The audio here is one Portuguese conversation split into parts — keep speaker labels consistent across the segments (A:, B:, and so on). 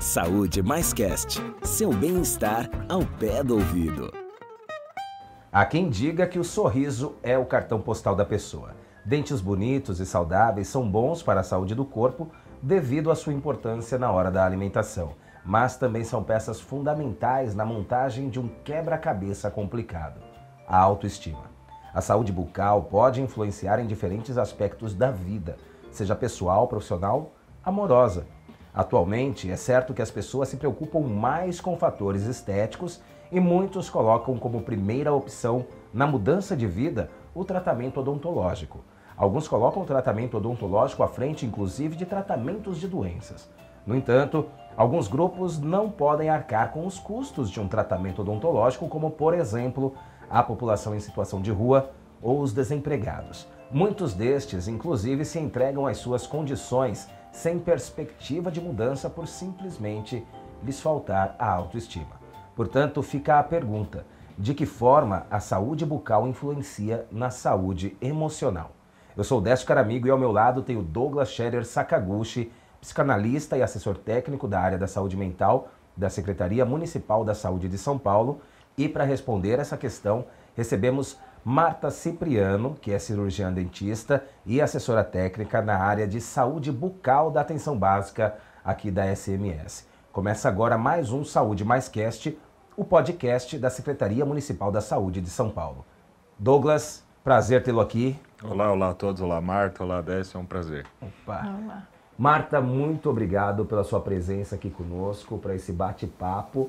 A: Saúde Mais Cast, seu bem-estar ao pé do ouvido. Há quem diga que o sorriso é o cartão postal da pessoa. Dentes bonitos e saudáveis são bons para a saúde do corpo devido à sua importância na hora da alimentação, mas também são peças fundamentais na montagem de um quebra-cabeça complicado a autoestima. A saúde bucal pode influenciar em diferentes aspectos da vida, seja pessoal, profissional, amorosa Atualmente, é certo que as pessoas se preocupam mais com fatores estéticos e muitos colocam como primeira opção na mudança de vida o tratamento odontológico. Alguns colocam o tratamento odontológico à frente, inclusive, de tratamentos de doenças. No entanto, alguns grupos não podem arcar com os custos de um tratamento odontológico, como, por exemplo, a população em situação de rua ou os desempregados. Muitos destes, inclusive, se entregam às suas condições sem perspectiva de mudança por simplesmente lhes faltar a autoestima. Portanto, fica a pergunta: de que forma a saúde bucal influencia na saúde emocional? Eu sou o Décio Caramigo e ao meu lado tenho Douglas Scherer Sakaguchi, psicanalista e assessor técnico da área da saúde mental da Secretaria Municipal da Saúde de São Paulo. E para responder essa questão, recebemos Marta Cipriano, que é cirurgiã dentista e assessora técnica na área de saúde bucal da atenção básica aqui da SMS. Começa agora mais um Saúde Mais Cast, o podcast da Secretaria Municipal da Saúde de São Paulo. Douglas, prazer tê-lo aqui. Olá, olá a todos. Olá, Marta. Olá, Décio. É um prazer. Opa. Olá. Marta, muito obrigado pela sua presença aqui conosco, para esse bate-papo.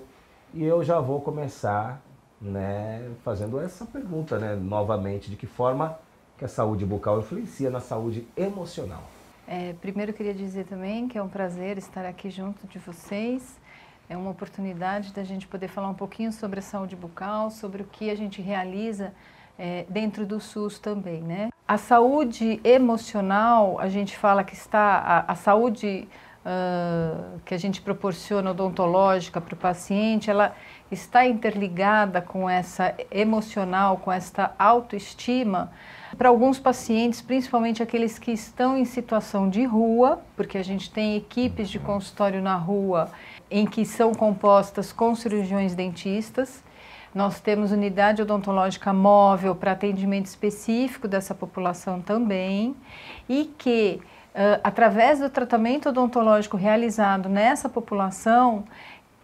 A: E eu já vou começar né, fazendo essa pergunta né, novamente, de que forma que a saúde bucal influencia na saúde emocional.
B: É, primeiro queria dizer também que é um prazer estar aqui junto de vocês. É uma oportunidade da gente poder falar um pouquinho sobre a saúde bucal, sobre o que a gente realiza é, dentro do SUS também, né? A saúde emocional, a gente fala que está a, a saúde uh, que a gente proporciona odontológica para o paciente, ela está interligada com essa emocional, com esta autoestima, para alguns pacientes, principalmente aqueles que estão em situação de rua, porque a gente tem equipes de consultório na rua em que são compostas com cirurgiões dentistas. Nós temos unidade odontológica móvel para atendimento específico dessa população também, e que, uh, através do tratamento odontológico realizado nessa população,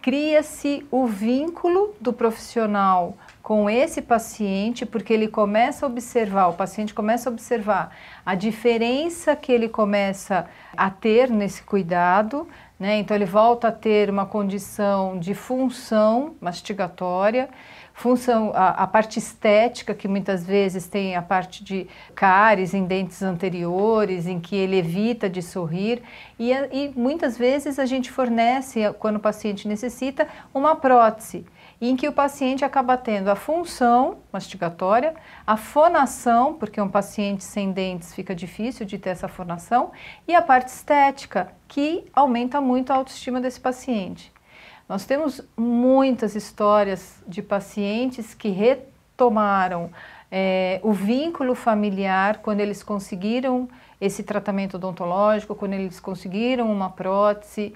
B: cria-se o vínculo do profissional com esse paciente, porque ele começa a observar, o paciente começa a observar a diferença que ele começa a ter nesse cuidado, né? Então ele volta a ter uma condição de função mastigatória, função, a, a, parte estética, que muitas vezes tem a parte de cáries em dentes anteriores, em que ele evita de sorrir, e, e muitas vezes a gente fornece, quando o paciente necessita, uma prótese em que o paciente acaba tendo a função mastigatória, a fonação, porque um paciente sem dentes fica difícil de ter essa fonação, e a parte estética, que aumenta muito a autoestima desse paciente. Nós temos muitas histórias de pacientes que retomaram é, o vínculo familiar quando eles conseguiram esse tratamento odontológico, quando eles conseguiram uma prótese,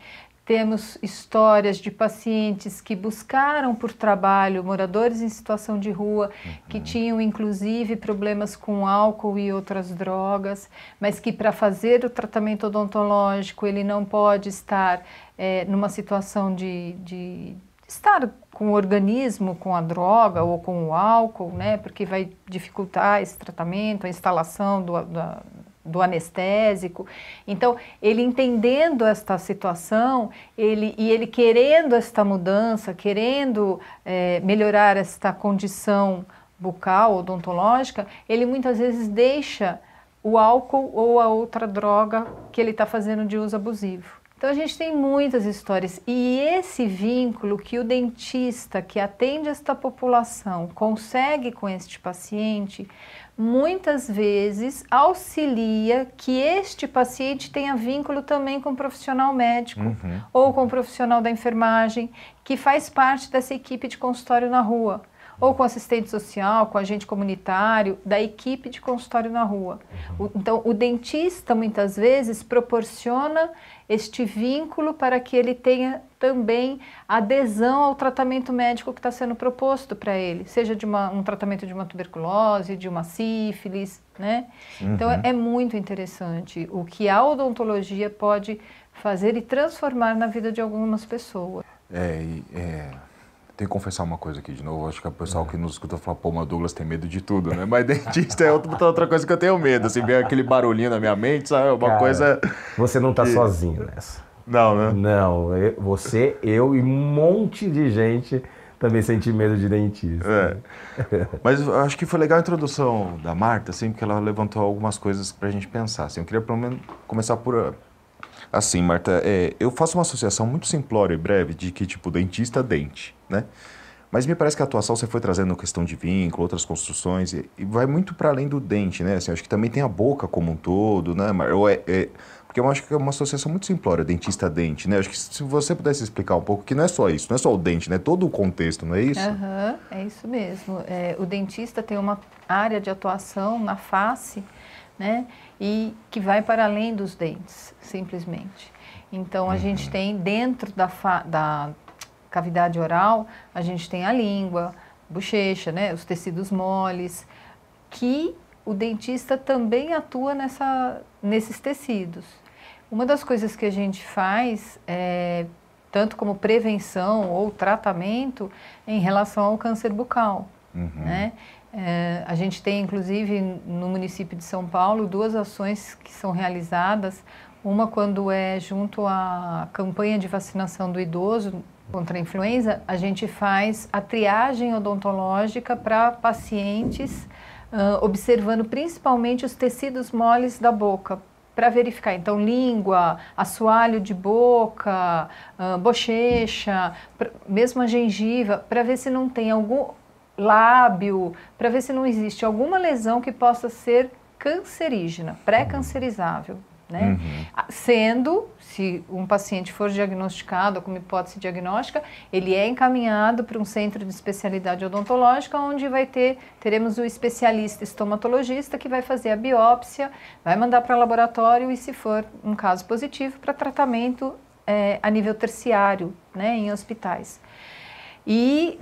B: temos histórias de pacientes que buscaram por trabalho moradores em situação de rua, uhum. que tinham inclusive problemas com álcool e outras drogas, mas que para fazer o tratamento odontológico ele não pode estar é, numa situação de, de estar com o organismo, com a droga ou com o álcool, né? Porque vai dificultar esse tratamento, a instalação do, da, do anestésico. Então, ele entendendo esta situação ele, e ele querendo esta mudança, querendo é, melhorar esta condição bucal, odontológica, ele muitas vezes deixa o álcool ou a outra droga que ele está fazendo de uso abusivo. Então a gente tem muitas histórias e esse vínculo que o dentista que atende esta população consegue com este paciente, muitas vezes auxilia que este paciente tenha vínculo também com o profissional médico uhum. ou com o profissional da enfermagem que faz parte dessa equipe de consultório na rua ou com assistente social, com agente comunitário, da equipe de consultório na rua. Uhum. O, então, o dentista muitas vezes proporciona este vínculo para que ele tenha também adesão ao tratamento médico que está sendo proposto para ele, seja de uma, um tratamento de uma tuberculose, de uma sífilis, né? Então, uhum. Então, é, muito interessante o que a odontologia pode fazer e transformar na vida de algumas pessoas.
C: É, é tem que confessar uma coisa aqui de novo. Acho que é o pessoal é. que nos escuta fala, pô, mas Douglas tem medo de tudo, né? Mas dentista é outra, outra coisa que eu tenho medo. Assim, vem aquele barulhinho na minha mente, sabe? É uma Cara, coisa.
A: Você não tá e... sozinho nessa. Não, né? Não, você, eu e um monte de gente também senti medo de
C: dentista. É. Mas acho que foi legal a introdução da Marta, assim, porque ela levantou algumas coisas para a gente pensar. Assim, eu queria pelo menos começar por Assim, Marta, é, eu faço uma associação muito simplória e breve de que, tipo, dentista, dente, né? Mas me parece que a atuação você foi trazendo questão de vínculo, outras construções, e, e vai muito para além do dente, né? Assim, acho que também tem a boca como um todo, né, Marta? É, é, porque eu acho que é uma associação muito simplória, dentista-dente, né? Acho que se você pudesse explicar um pouco, que não é só isso, não é só o dente, né? Todo o contexto, não é isso?
B: Uhum, é isso mesmo. É, o dentista tem uma área de atuação na face né? E que vai para além dos dentes, simplesmente. Então, a uhum. gente tem dentro da, da cavidade oral, a gente tem a língua, bochecha, né? Os tecidos moles, que o dentista também atua nessa, nesses tecidos. Uma das coisas que a gente faz, é, tanto como prevenção ou tratamento, é em relação ao câncer bucal. Uhum. Né? É, a gente tem, inclusive, no município de São Paulo, duas ações que são realizadas. Uma quando é junto à campanha de vacinação do idoso contra a influenza, a gente faz a triagem odontológica para pacientes, uh, observando principalmente os tecidos moles da boca, para verificar. Então, língua, assoalho de boca, uh, bochecha, mesmo a gengiva, para ver se não tem algum, lábio, para ver se não existe alguma lesão que possa ser cancerígena, pré-cancerizável. Né? Uhum. Ah, sendo, se um paciente for diagnosticado com hipótese diagnóstica, ele é encaminhado para um centro de especialidade odontológica, onde vai ter, teremos o especialista estomatologista que vai fazer a biópsia, vai mandar para o laboratório e, se for um caso positivo, para tratamento é, a nível terciário, né, em hospitais. E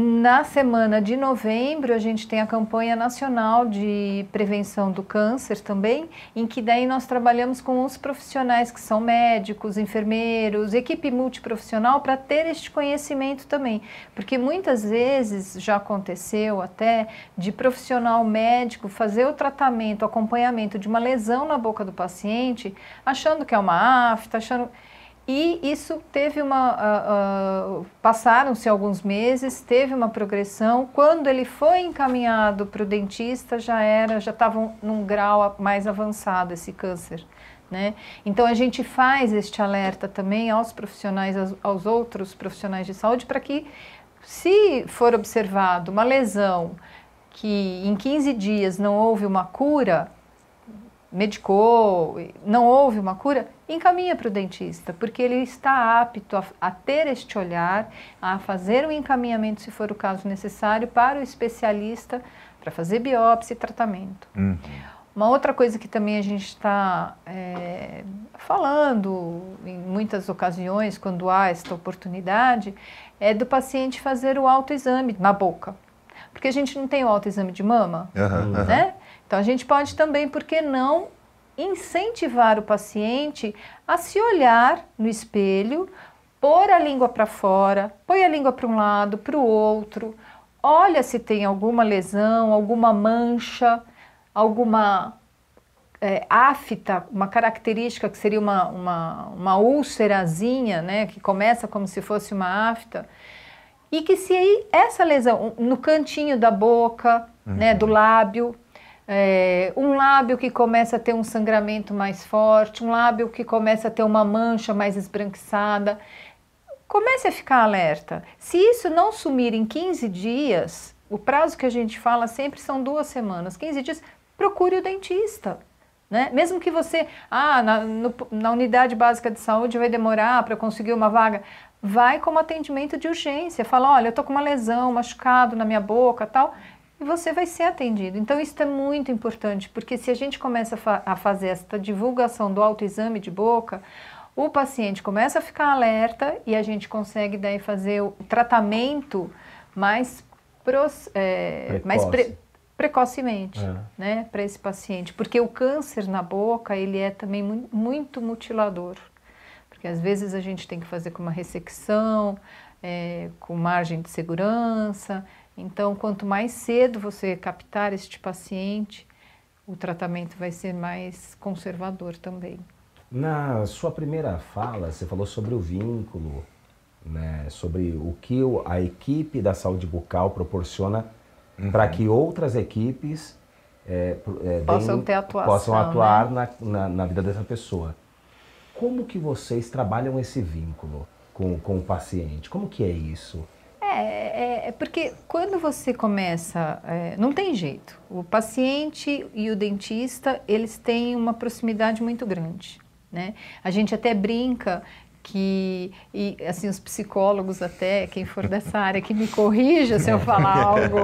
B: na semana de novembro, a gente tem a campanha nacional de prevenção do câncer também, em que daí nós trabalhamos com os profissionais que são médicos, enfermeiros, equipe multiprofissional para ter este conhecimento também. Porque muitas vezes já aconteceu até de profissional médico fazer o tratamento, acompanhamento de uma lesão na boca do paciente, achando que é uma afta, achando e isso teve uma. Uh, uh, Passaram-se alguns meses, teve uma progressão. Quando ele foi encaminhado para o dentista, já era, já estava num grau mais avançado esse câncer. Né? Então a gente faz este alerta também aos profissionais, aos, aos outros profissionais de saúde, para que, se for observado uma lesão que em 15 dias não houve uma cura, medicou, não houve uma cura, encaminha para o dentista, porque ele está apto a, a, ter este olhar, a fazer o um encaminhamento, se for o caso necessário, para o especialista, para fazer biópsia e tratamento. Uhum. Uma outra coisa que também a gente está é, falando em muitas ocasiões, quando há esta oportunidade, é do paciente fazer o autoexame na boca. Porque a gente não tem o autoexame de mama, uhum, né? Uhum. Então, a gente pode também, por que não, incentivar o paciente a se olhar no espelho, pôr a língua para fora, põe a língua para um lado, para o outro, olha se tem alguma lesão, alguma mancha, alguma é, afta, uma característica que seria uma, uma, uma úlcerazinha, né, que começa como se fosse uma afta, e que se aí essa lesão no cantinho da boca, uhum. né, do uhum. lábio, é, um lábio que começa a ter um sangramento mais forte, um lábio que começa a ter uma mancha mais esbranquiçada. Comece a ficar alerta. Se isso não sumir em 15 dias, o prazo que a gente fala sempre são duas semanas, 15 dias, procure o dentista. Né? Mesmo que você, ah, na, no, na unidade básica de saúde vai demorar para conseguir uma vaga, vai como atendimento de urgência. Fala, olha, eu estou com uma lesão, machucado na minha boca tal, e você vai ser atendido. Então, isso é muito importante, porque se a gente começa a, fa a fazer esta divulgação do autoexame de boca, o paciente começa a ficar alerta e a gente consegue daí fazer o tratamento mais, pros, é, Precoce. mais pre precocemente, é. né, para esse paciente, porque o câncer na boca ele é também mu muito mutilador, porque às vezes a gente tem que fazer com uma ressecção, é, com margem de segurança, então, quanto mais cedo você captar este paciente, o tratamento vai ser mais conservador também.
A: Na sua primeira fala, você falou sobre o vínculo, né, sobre o que a equipe da saúde bucal proporciona uhum. para que outras equipes é, é, possam, atuação, possam, né? atuar né? na, na, na, vida dessa pessoa. Como que vocês trabalham esse vínculo com, com o paciente? Como que é isso?
B: É, é, é, porque quando você começa, é, não tem jeito. O paciente e o dentista, eles têm uma proximidade muito grande. Né? A gente até brinca que e, assim os psicólogos até quem for dessa área que me corrija se eu falar é. algo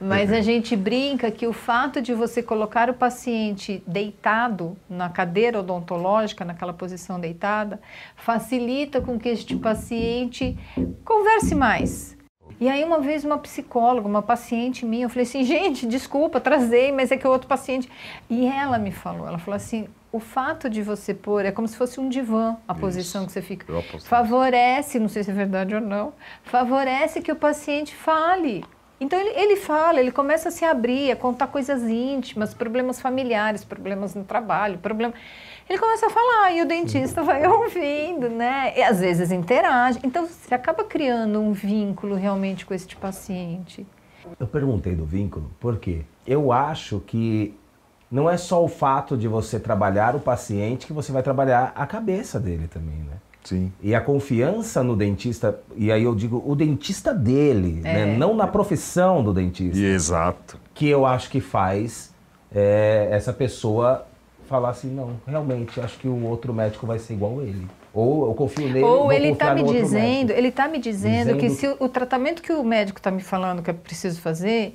B: mas a gente brinca que o fato de você colocar o paciente deitado na cadeira odontológica naquela posição deitada facilita com que este paciente converse mais e aí uma vez uma psicóloga, uma paciente minha, eu falei assim, gente, desculpa, trazei, mas é que o outro paciente. E ela me falou, ela falou assim, o fato de você pôr, é como se fosse um divã, a Isso. posição que você fica. Favorece, não sei se é verdade ou não, favorece que o paciente fale. Então ele, ele fala, ele começa a se abrir, a contar coisas íntimas, problemas familiares, problemas no trabalho, problema. Ele começa a falar e o dentista vai ouvindo, né? E às vezes interage. Então você acaba criando um vínculo realmente com este paciente.
A: Eu perguntei do vínculo porque eu acho que não é só o fato de você trabalhar o paciente que você vai trabalhar a cabeça dele também, né? Sim. E a confiança no dentista, e aí eu digo o dentista dele, né? é. né? não na profissão do dentista. Exato. Que eu acho que faz é, essa pessoa falar assim, não, realmente, acho que o outro médico vai ser igual ele. Ou eu confio nele. Ou ele está tá me dizendo,
B: ele está me dizendo, dizendo que se o, o tratamento que o médico está me falando que eu preciso fazer,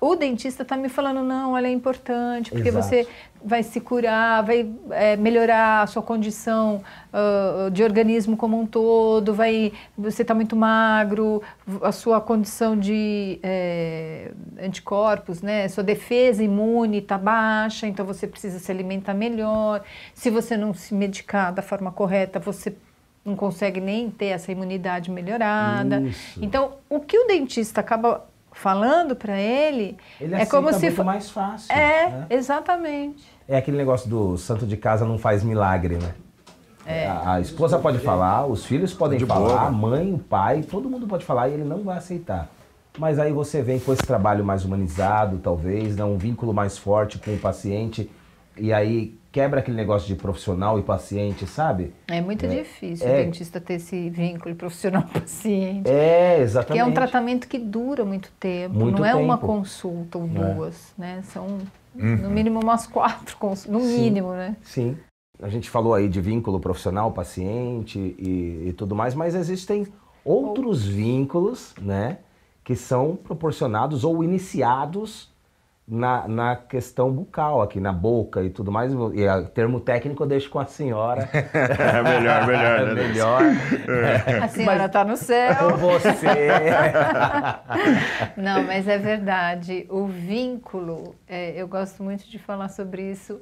B: o dentista está me falando, não, olha, é importante, porque Exato. você vai se curar, vai é, melhorar a sua condição uh, de organismo como um todo, vai, você está muito magro, a sua condição de é, anticorpos, né, sua defesa imune está baixa, então você precisa se alimentar melhor. Se você não se medicar da forma correta, você não consegue nem ter essa imunidade melhorada. Isso. Então, o que o dentista acaba falando para ele, ele é como se muito mais fácil. É, né? exatamente.
A: É aquele negócio do santo de casa não faz milagre, né? É. A, a, esposa pode falar, os filhos podem de falar, boa. Né? a mãe, o pai, todo mundo pode falar e ele não vai aceitar. Mas aí você vem com esse trabalho mais humanizado, talvez, né? um vínculo mais forte com o paciente, e aí quebra aquele negócio de profissional e paciente, sabe? É muito é. difícil é. o
B: dentista ter esse vínculo profissional-paciente. É, exatamente. Porque é um tratamento que dura muito tempo, muito não é uma consulta ou é. duas, é. né? São uhum. no mínimo umas quatro consultas, no Sim. mínimo, né?
A: Sim. A gente falou aí de vínculo profissional-paciente e, e tudo mais, mas existem outros ou... vínculos, né? Que são proporcionados ou iniciados na, na questão bucal aqui, na boca e tudo mais. E a, termo técnico eu deixo com a senhora.
B: é melhor, melhor. Né? melhor. É. A senhora mas, tá no céu. Você. Não, mas é verdade. O vínculo, é, eu gosto muito de falar sobre isso,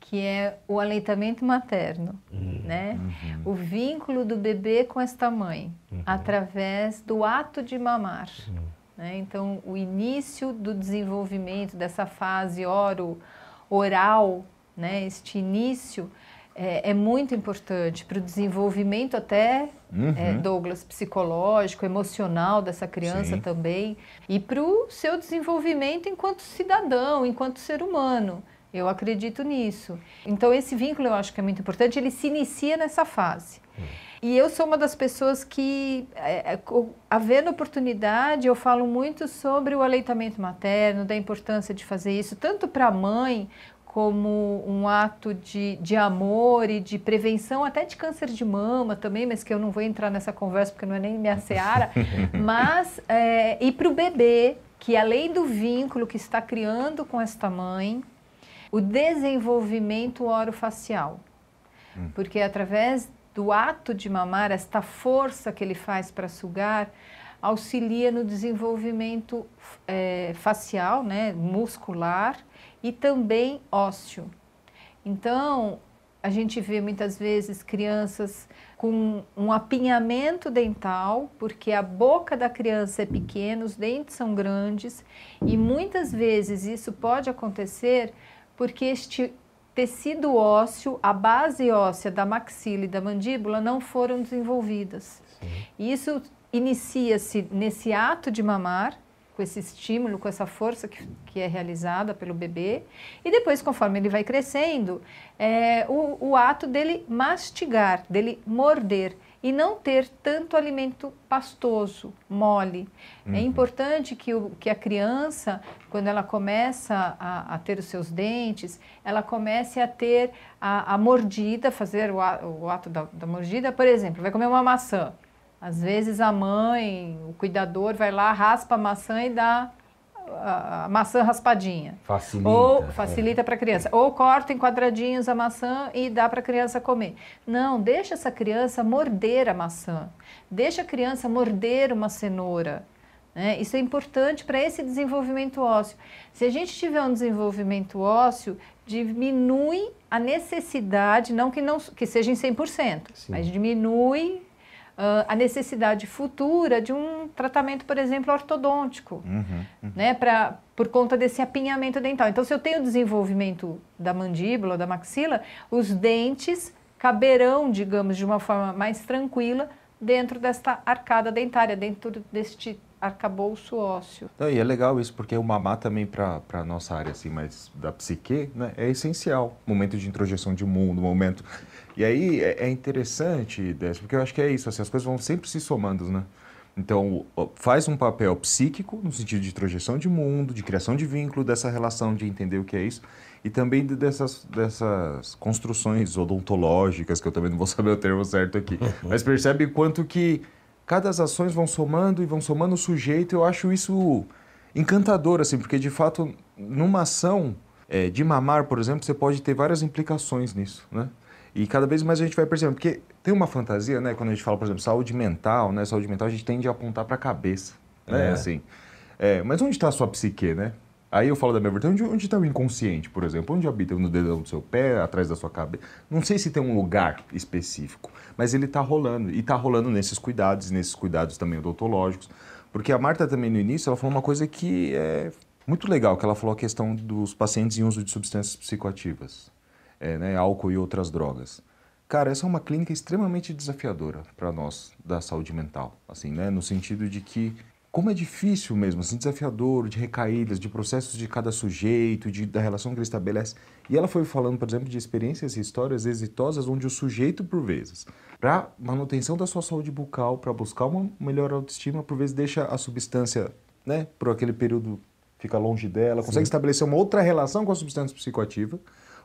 B: que é o aleitamento materno, uhum. né? Uhum. O vínculo do bebê com esta mãe, uhum. através do ato de mamar. Uhum. Né? Então, o início do desenvolvimento dessa fase oro, oral, né? este início é, é muito importante para o desenvolvimento até, uhum. é, Douglas, psicológico, emocional dessa criança Sim. também e para o seu desenvolvimento enquanto cidadão, enquanto ser humano. Eu acredito nisso. Então, esse vínculo eu acho que é muito importante, ele se inicia nessa fase. Uhum. E eu sou uma das pessoas que, é, é havendo oportunidade, eu falo muito sobre o aleitamento materno, da importância de fazer isso, tanto para a mãe como um ato de, de amor e de prevenção até de câncer de mama também, mas que eu não vou entrar nessa conversa porque não é nem minha seara, mas é, e para o bebê, que além do vínculo que está criando com esta mãe, o desenvolvimento orofacial. Hum. Porque através do ato de mamar, esta força que ele faz para sugar, auxilia no desenvolvimento é, facial, né, muscular e também ósseo. Então, a gente vê muitas vezes crianças com um apinhamento dental, porque a boca da criança é pequena, os dentes são grandes, e muitas vezes isso pode acontecer porque este tecido ósseo, a base óssea da maxila e da mandíbula não foram desenvolvidas. Sim. Isso inicia-se nesse ato de mamar, com esse estímulo, com essa força que, que é realizada pelo bebê, e depois, conforme ele vai crescendo, é, o, o ato dele mastigar, dele morder e não ter tanto alimento pastoso, mole. É uhum. É importante que, o, que a criança, quando ela começa a, a ter os seus dentes, ela comece a ter a, a mordida, fazer o, o ato da, da mordida. Por exemplo, vai comer uma maçã. Às vezes a mãe, o cuidador, vai lá, raspa a maçã e dá a, maçã raspadinha. Facilita. Ou é. facilita é. para a criança. Ou corta em quadradinhos a maçã e dá para a criança comer. Não, deixa essa criança morder a maçã. Deixa a criança morder uma cenoura. Né? Isso é importante para esse desenvolvimento ósseo. Se a gente tiver um desenvolvimento ósseo, diminui a necessidade, não que, não, que seja em 100%, Sim. mas diminui Uh, a necessidade futura de um tratamento, por exemplo, ortodôntico, uhum, uhum. né, pra, por conta desse apinhamento dental. Então, se eu tenho desenvolvimento da mandíbula, da maxila, os dentes caberão, digamos, de uma forma mais tranquila dentro desta arcada dentária, dentro deste arcabouço ósseo.
C: Não, e é legal isso, porque o mamar também para a nossa área assim, mas da psique, né, é essencial. Momento de introjeção de mundo, momento... E aí é, é interessante, porque eu acho que é isso, assim, as coisas vão sempre se somando, né? Então, faz um papel psíquico, no sentido de introjeção de mundo, de criação de vínculo, dessa relação, de entender o que é isso, e também dessas, dessas construções odontológicas, que eu também não vou saber o termo certo aqui. Mas percebe quanto que cada as ações vão somando e vão somando o sujeito. Eu acho isso encantador, assim, porque de fato, numa ação é, de mamar, por exemplo, você pode ter várias implicações nisso, né? E cada vez mais a gente vai percebendo, porque tem uma fantasia, né? Quando a gente fala, por exemplo, saúde mental, né? Saúde mental, a gente tende a apontar para a cabeça, né? É. Assim, é, mas onde está a sua psique, né? Aí eu falo da minha vertente Onde está o inconsciente, por exemplo? Onde habita? No dedão do seu pé, atrás da sua cabeça? Não sei se tem um lugar específico, mas ele está rolando. E está rolando nesses cuidados, nesses cuidados também odontológicos. Porque a Marta também no início, ela falou uma coisa que é muito legal, que ela falou a questão dos pacientes em uso de substâncias psicoativas, é, né, álcool e outras drogas. Cara, essa é uma clínica extremamente desafiadora para nós da saúde mental, assim, né, no sentido de que como é difícil mesmo, assim, desafiador, de recaídas, de processos de cada sujeito, de, da relação que ele estabelece. E ela foi falando, por exemplo, de experiências e histórias exitosas onde o sujeito, por vezes, para manutenção da sua saúde bucal, para buscar uma melhor autoestima, por vezes deixa a substância, né, por aquele período fica longe dela, consegue Sim. estabelecer uma outra relação com a substância psicoativa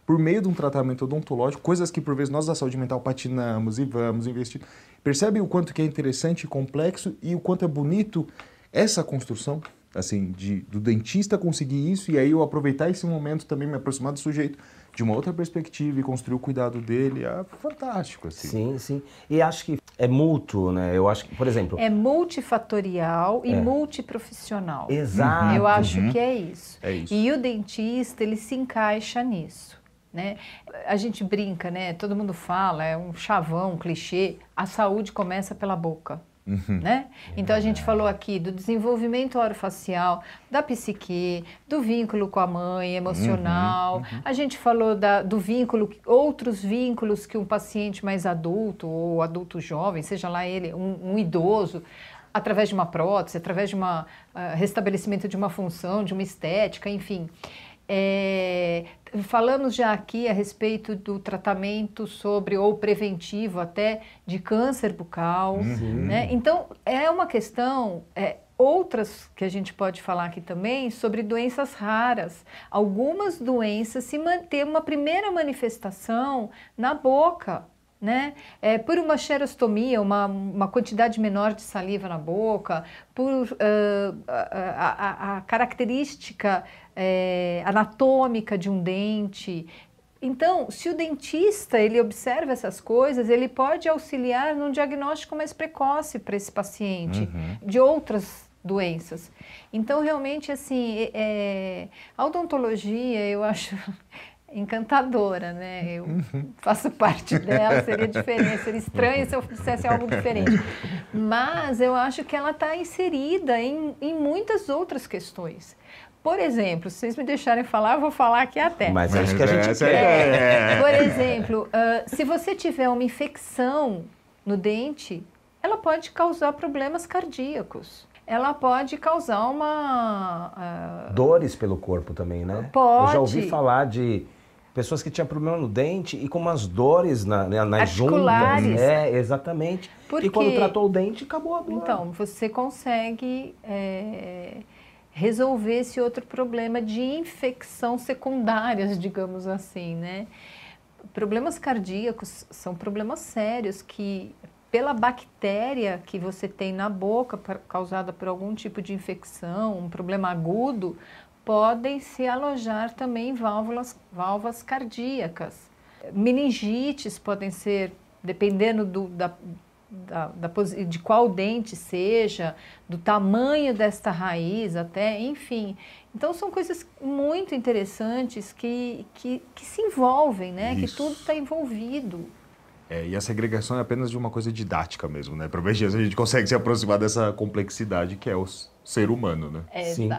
C: por meio de um tratamento odontológico, coisas que por vezes nós da saúde mental patinamos e vamos investir. Percebe o quanto que é interessante e complexo e o quanto é bonito essa construção, assim, de, do dentista conseguir isso e aí eu aproveitar esse momento também, me aproximar do sujeito de uma outra perspectiva e construir o cuidado dele, é fantástico, assim. Sim, sim. E acho que é mútuo, né? Eu acho que, por exemplo...
B: É multifatorial e é. multiprofissional. Exato. Eu acho uhum. que é isso. É isso. E o dentista, ele se encaixa nisso. Né? A gente brinca, né? todo mundo fala, é um chavão, um clichê. A saúde começa pela boca. Uhum. Né? Então a gente falou aqui do desenvolvimento orofacial, da psique, do vínculo com a mãe emocional, uhum. Uhum. a gente falou da, do vínculo, outros vínculos que um paciente mais adulto ou adulto jovem, seja lá ele, um, um idoso, através de uma prótese, através de um uh, ah, restabelecimento de uma função, de uma estética, enfim. É, Falamos já aqui a respeito do tratamento sobre, ou preventivo até, de câncer bucal. Uhum. Né? Então, é uma questão. É, outras que a gente pode falar aqui também sobre doenças raras. Algumas doenças se mantêm uma primeira manifestação na boca, né? É, por uma xerostomia, uma, uma quantidade menor de saliva na boca, por uh, a, a, a, característica é, anatômica de um dente. Então, se o dentista ele observa essas coisas, ele pode auxiliar num diagnóstico mais precoce para esse paciente uhum. de outras doenças. Então, realmente, assim, é, a odontologia eu acho encantadora, né? Eu uhum. faço parte dela, seria diferente, seria estranho se eu fizesse algo diferente. Mas eu acho que ela está inserida em, em muitas outras questões. Por exemplo, se vocês me deixarem falar, eu vou falar aqui até. Mas, acho que a gente é, quer. É, é. Por exemplo, uh, se você tiver uma infecção no dente, ela pode causar problemas cardíacos ela pode causar uma. Uh...
A: Dores pelo corpo também, né? Pode. Eu já ouvi falar de pessoas que tinham problema no dente e com umas dores na, na, né, nas juntas. É, exatamente. Porque... E quando tratou o dente,
B: acabou a dor. Então, você consegue. É resolver esse outro problema de infecção secundárias, digamos assim, né? Problemas cardíacos são problemas sérios que pela bactéria que você tem na boca causada por algum tipo de infecção, um problema agudo, podem se alojar também válvulas, válvulas cardíacas. Meningites podem ser, dependendo do, da, da, da, de qual dente seja, do tamanho desta raiz até, enfim. Então são coisas muito interessantes que, que, que se envolvem, né? Que tudo está envolvido.
C: É, e a segregação é apenas de uma coisa didática mesmo, né? Para ver se a gente consegue se aproximar dessa complexidade que é o ser humano, né? É, Sim,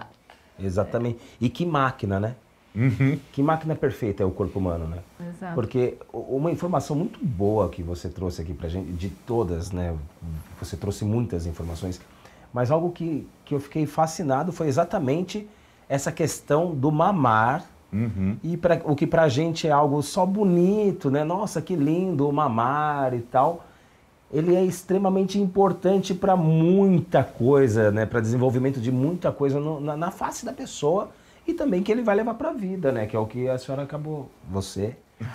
C: exatamente. É. E que máquina, né? Uhum.
A: Que máquina perfeita é o corpo humano, né? Exato. Porque uma informação muito boa que você trouxe aqui pra gente, de todas, né? Você trouxe muitas informações, mas algo que, que eu fiquei fascinado foi exatamente essa questão do mamar. Uhum. E pra, o que pra gente é algo só bonito, né? Nossa, que lindo, o mamar e tal ele é extremamente importante para muita coisa, né? para desenvolvimento de muita coisa no, na, na, face da pessoa e também que ele vai levar para a vida, né? Que é o que a senhora acabou, você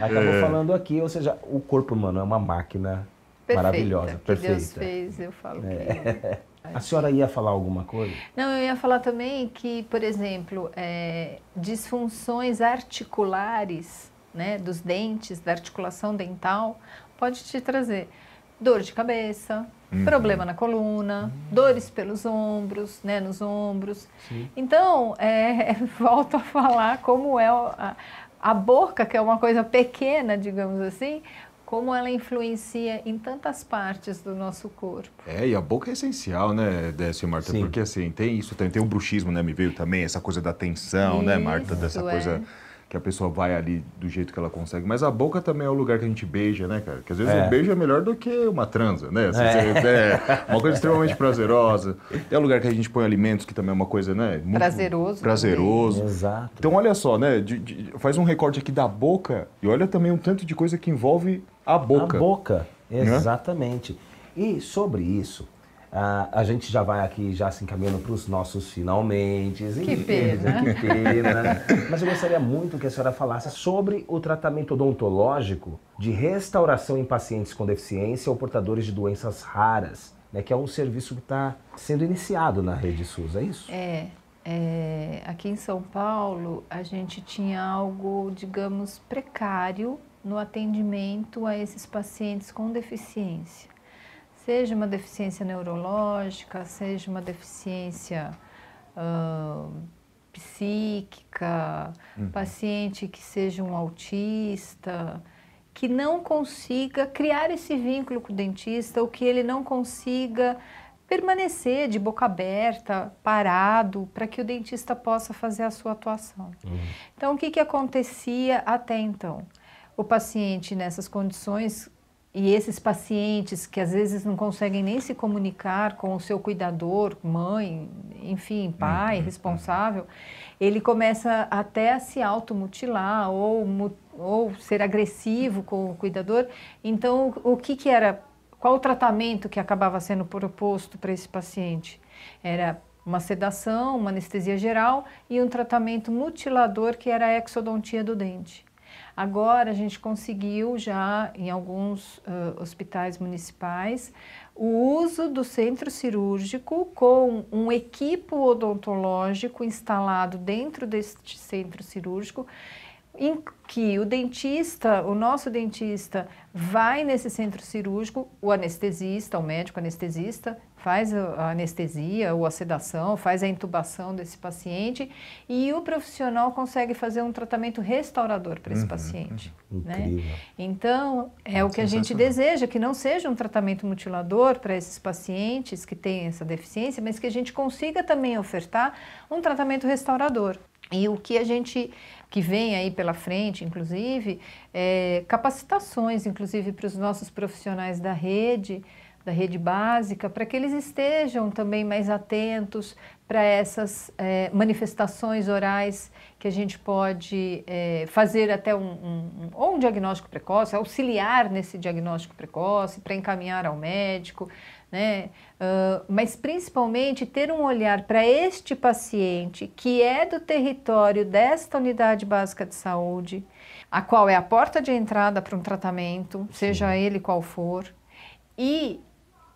A: acabou é. falando aqui, ou seja, o corpo humano é uma máquina perfeita, maravilhosa, perfeita. Deus
B: fez, eu falo. É.
A: A senhora ia falar alguma coisa?
B: Não, eu ia falar também que, por exemplo, é, disfunções articulares, né, dos dentes, da articulação dental, pode te trazer dor de cabeça, uhum. problema na coluna, uhum. dores pelos ombros, né, nos ombros. Sim. Então, é, é volto a falar como é a, a boca, que é uma coisa pequena, digamos assim, como ela influencia em tantas partes do nosso corpo.
C: É, e a boca é essencial, né, Décio e Marta? Sim. Porque assim, tem isso, tem, tem o bruxismo, né? Me veio também essa coisa da tensão, isso, né, Marta? Dessa é. coisa que a pessoa vai ali do jeito que ela consegue. Mas a boca também é o lugar que a gente beija, né, cara? Que às vezes é. o beijo é melhor do que uma transa, né? Assim, é. é. uma coisa extremamente prazerosa. É o lugar que a gente põe alimentos, que também é uma coisa, né? Muito prazeroso. Prazeroso. Também. Exato. Então, olha só, né? De, de, faz um recorte aqui da boca e olha também um tanto de coisa que envolve a boca. A boca, né? exatamente. E sobre isso,
A: ah, a gente já vai aqui, já se encaminhando para os nossos finalmente. Que pena. Que pena. Mas eu gostaria muito que a senhora falasse sobre o tratamento odontológico de restauração em pacientes com deficiência ou portadores de doenças raras, né, que é um serviço que está sendo iniciado na rede SUS, é isso?
B: É, é. Aqui em São Paulo, a gente tinha algo, digamos, precário no atendimento a esses pacientes com deficiência seja uma deficiência neurológica, seja uma deficiência uh, psíquica, uhum. paciente que seja um autista, que não consiga criar esse vínculo com o dentista ou que ele não consiga permanecer de boca aberta, parado, para que o dentista possa fazer a sua atuação. Uhum. Então, o que, que acontecia até então? O paciente nessas condições e esses pacientes que às vezes não conseguem nem se comunicar com o seu cuidador, mãe, enfim, pai, uhum, responsável, ele começa até a se automutilar ou, ou ser agressivo com o cuidador. Então, o que, que era, qual o tratamento que acabava sendo proposto para esse paciente? Era uma sedação, uma anestesia geral e um tratamento mutilador que era a exodontia do dente. Agora a gente conseguiu já em alguns uh, hospitais municipais o uso do centro cirúrgico com um equipo odontológico instalado dentro deste centro cirúrgico em que o dentista, o nosso dentista, vai nesse centro cirúrgico, o anestesista, o médico anestesista, faz a anestesia ou a sedação, faz a intubação desse paciente e o profissional consegue fazer um tratamento restaurador para uhum, esse paciente. Né? Então, é, é o que a gente deseja, que não seja um tratamento mutilador para esses pacientes que têm essa deficiência, mas que a gente consiga também ofertar um tratamento restaurador. E o que a gente que vem aí pela frente, inclusive, é, capacitações, inclusive para os nossos profissionais da rede, da rede básica, para que eles estejam também mais atentos para essas é, manifestações orais que a gente pode é, fazer até um, um, ou um diagnóstico precoce, auxiliar nesse diagnóstico precoce, para encaminhar ao médico, né? Uh, mas principalmente ter um olhar para este paciente que é do território desta unidade básica de saúde, a qual é a porta de entrada para um tratamento, seja ele qual for, e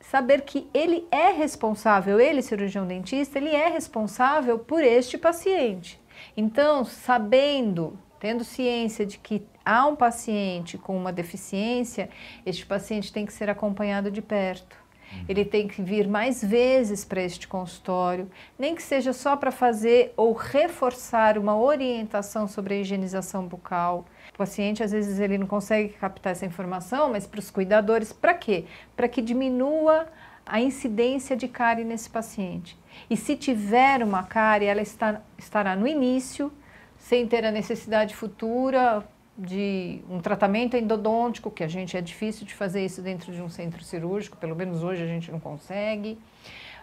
B: saber que ele é responsável, ele, cirurgião dentista, ele é responsável por este paciente. Então, sabendo, tendo ciência de que há um paciente com uma deficiência, este paciente tem que ser acompanhado de perto. Uhum. Ele tem que vir mais vezes para este consultório, nem que seja só para fazer ou reforçar uma orientação sobre a higienização bucal o paciente, às vezes, ele não consegue captar essa informação, mas para os cuidadores, para quê? Para que diminua a incidência de cárie nesse paciente. E se tiver uma cárie, ela está, estará no início, sem ter a necessidade futura de um tratamento endodôntico, que a gente é difícil de fazer isso dentro de um centro cirúrgico, pelo menos hoje a gente não consegue,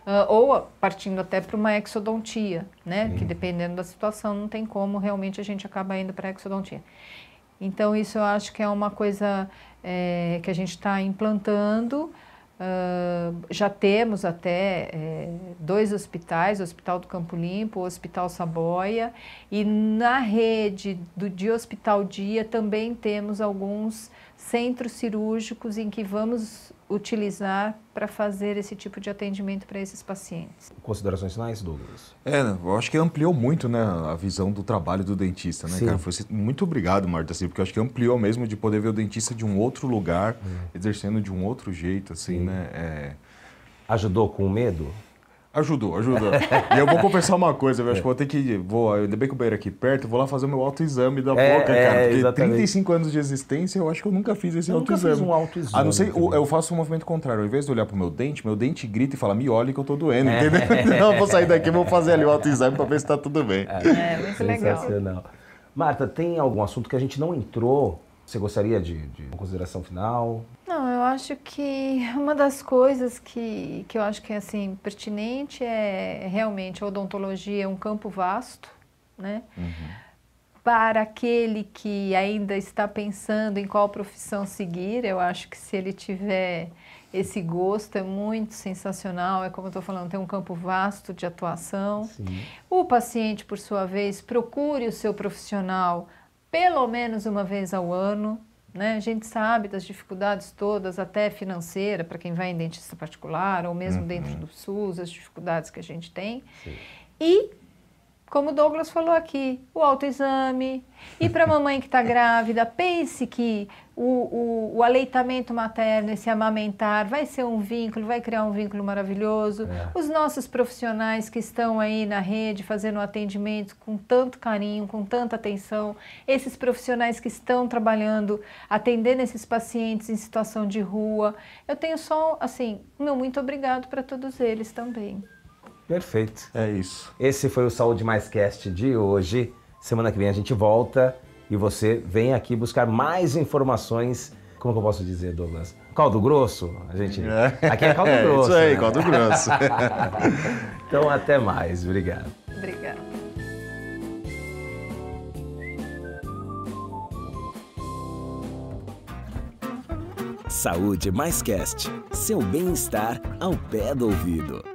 B: uh, ou partindo até para uma exodontia, né? Que dependendo da situação não tem como, realmente a gente acaba indo para a exodontia. Então, isso eu acho que é uma coisa é, que a gente está implantando. Uh, já temos até é, dois hospitais, o Hospital do Campo Limpo, o Hospital Saboia, e na rede do, de Hospital Dia também temos alguns centros cirúrgicos em que vamos utilizar para fazer esse tipo de atendimento para esses pacientes.
C: Considerações finais, Douglas? É, eu acho que ampliou muito né, a visão do trabalho do dentista, né, cara? Foi, muito obrigado, Marta, assim, porque eu acho que ampliou mesmo de poder ver o dentista de um outro lugar, hum. exercendo de um outro jeito, assim, né? É... Ajudou com o medo? Ajudou, ajudou. e eu vou confessar uma coisa, eu acho que vou ter que. Vou, ainda bem que o banheiro aqui perto, vou lá fazer o meu autoexame da é, boca, é, cara. Porque exatamente. 35 anos de existência, eu acho que eu nunca fiz esse autoexame. Eu auto nunca fiz um autoexame. A não ser, eu, faço um movimento contrário. Ao invés de olhar pro meu dente, meu dente grita e fala, me olhe que eu tô doendo, é. entendeu? Não, eu vou sair daqui, vou fazer ali o autoexame pra ver se tá tudo bem. É, é muito
A: legal. Marta, tem algum assunto que a gente não entrou você gostaria de, de uma consideração final?
B: Não, eu acho que uma das coisas que, que eu acho que é assim pertinente é realmente a odontologia é um campo vasto, né? Uhum. Para aquele que ainda está pensando em qual profissão seguir, eu acho que se ele tiver esse gosto é muito sensacional. É como eu estou falando, tem um campo vasto de atuação. Sim. O paciente, por sua vez, procure o seu profissional pelo menos uma vez ao ano. Né? A gente sabe das dificuldades todas, até financeira, para quem vai em dentista particular, ou mesmo uhum. dentro do SUS, as dificuldades que a gente tem. Sim. E, como o Douglas falou aqui, o autoexame. E para a mamãe que está grávida, pense que o, o, o, aleitamento materno, esse amamentar, vai ser um vínculo, vai criar um vínculo maravilhoso. É. Os nossos profissionais que estão aí na rede fazendo atendimento com tanto carinho, com tanta atenção, esses profissionais que estão trabalhando, atendendo esses pacientes em situação de rua. Eu tenho só, assim, meu muito obrigado para todos eles também.
A: Perfeito. É isso. Esse foi o Saúde Mais Cast de hoje. Semana que vem a gente volta e você vem aqui buscar mais informações. Como que eu posso dizer, Douglas? Caldo grosso, a gente. É. Aqui é caldo é grosso. isso aí, né? caldo grosso. então até mais, obrigado. Saúde Mais Cast, seu bem-estar ao pé do ouvido.